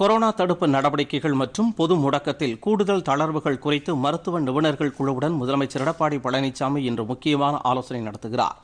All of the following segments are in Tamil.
கொரோனா தடுப்பு நடவடிக்கைகள் மற்றும் பொது முடக்கத்தில் கூடுதல் தளர்வுகள் குறித்து மருத்துவ நிபுணர்கள் குழுவுடன் முதலமைச்சர் எடப்பாடி பழனிசாமி இன்று முக்கியமான ஆலோசனை நடத்துகிறார்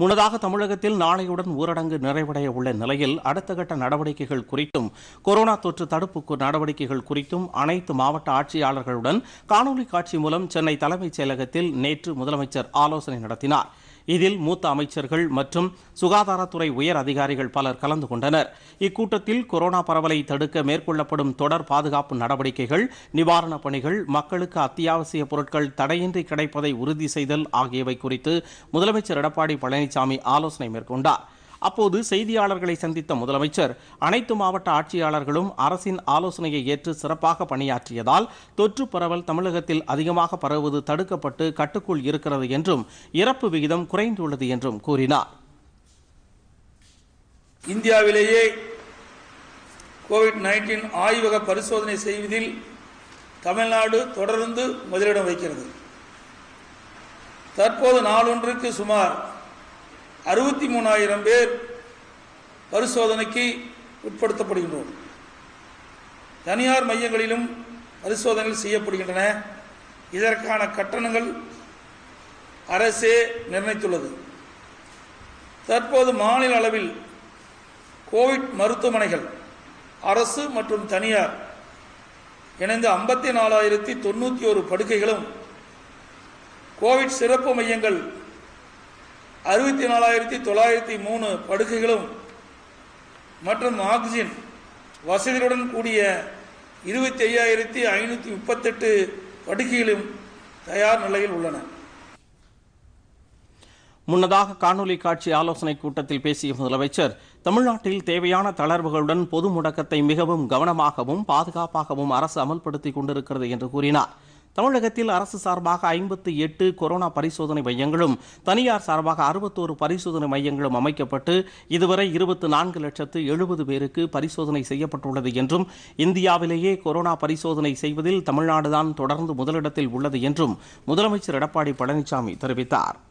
முன்னதாக தமிழகத்தில் நாளையுடன் ஊரடங்கு நிறைவடைய உள்ள நிலையில் அடுத்த கட்ட நடவடிக்கைகள் குறித்தும் கொரோனா தொற்று தடுப்பு நடவடிக்கைகள் குறித்தும் அனைத்து மாவட்ட ஆட்சியாளர்களுடன் காணொலி காட்சி மூலம் சென்னை தலைமைச் செயலகத்தில் நேற்று முதலமைச்சர் ஆலோசனை நடத்தினார் இதில் மூத்த அமைச்சர்கள் மற்றும் சுகாதாரத்துறை உயர் அதிகாரிகள் பலர் கலந்து கொண்டனர் இக்கூட்டத்தில் கொரோனா பரவலை தடுக்க மேற்கொள்ளப்படும் தொடர் பாதுகாப்பு நடவடிக்கைகள் நிவாரணப் பணிகள் மக்களுக்கு அத்தியாவசிய பொருட்கள் தடையின்றி கிடைப்பதை உறுதி செய்தல் ஆகியவை குறித்து முதலமைச்சர் எடப்பாடி பழனிசாமி ஆலோசனை மேற்கொண்டார் அப்போது செய்தியாளர்களை சந்தித்த முதலமைச்சர் அனைத்து மாவட்ட ஆட்சியாளர்களும் அரசின் ஆலோசனையை ஏற்று சிறப்பாக பணியாற்றியதால் தொற்று பரவல் தமிழகத்தில் அதிகமாக பரவுவது தடுக்கப்பட்டு கட்டுக்குள் இருக்கிறது என்றும் இறப்பு விகிதம் குறைந்துள்ளது என்றும் கூறினார் இந்தியாவிலேயே கோவிட் நைன்டீன் ஆய்வக பரிசோதனை செய்வதில் தமிழ்நாடு தொடர்ந்து முதலிடம் வைக்கிறது தற்போது நாளொன்றுக்கு சுமார் அறுபத்தி மூணாயிரம் பேர் பரிசோதனைக்கு உட்படுத்தப்படுகின்றோம் தனியார் மையங்களிலும் பரிசோதனைகள் செய்யப்படுகின்றன இதற்கான கட்டணங்கள் அரசே நிர்ணயித்துள்ளது தற்போது மாநில அளவில் கோவிட் மருத்துவமனைகள் அரசு மற்றும் தனியார் இணைந்து ஐம்பத்தி நாலாயிரத்தி தொண்ணூற்றி ஒரு படுக்கைகளும் கோவிட் சிறப்பு மையங்கள் அறுபத்தி நாலாயிரத்தி தொள்ளாயிரத்தி மூணு படுக்கைகளும் மற்றும் ஆக்சிஜன் வசதிகளுடன் கூடிய இருபத்தி ஐயாயிரத்தி ஐநூற்றி முப்பத்தெட்டு படுக்கைகளும் தயார் நிலையில் உள்ளன முன்னதாக காணொலி காட்சி ஆலோசனை கூட்டத்தில் பேசிய முதலமைச்சர் தமிழ்நாட்டில் தேவையான தளர்வுகளுடன் பொது முடக்கத்தை மிகவும் கவனமாகவும் பாதுகாப்பாகவும் அரசு அமல்படுத்திக் கொண்டிருக்கிறது என்று கூறினார் தமிழகத்தில் அரசு சார்பாக ஐம்பத்தி எட்டு கொரோனா பரிசோதனை மையங்களும் தனியார் சார்பாக அறுபத்தோரு பரிசோதனை மையங்களும் அமைக்கப்பட்டு இதுவரை இருபத்தி நான்கு லட்சத்து எழுபது பேருக்கு பரிசோதனை செய்யப்பட்டுள்ளது என்றும் இந்தியாவிலேயே கொரோனா பரிசோதனை செய்வதில் தமிழ்நாடுதான் தொடர்ந்து முதலிடத்தில் உள்ளது என்றும் முதலமைச்சர் எடப்பாடி பழனிசாமி தெரிவித்தார்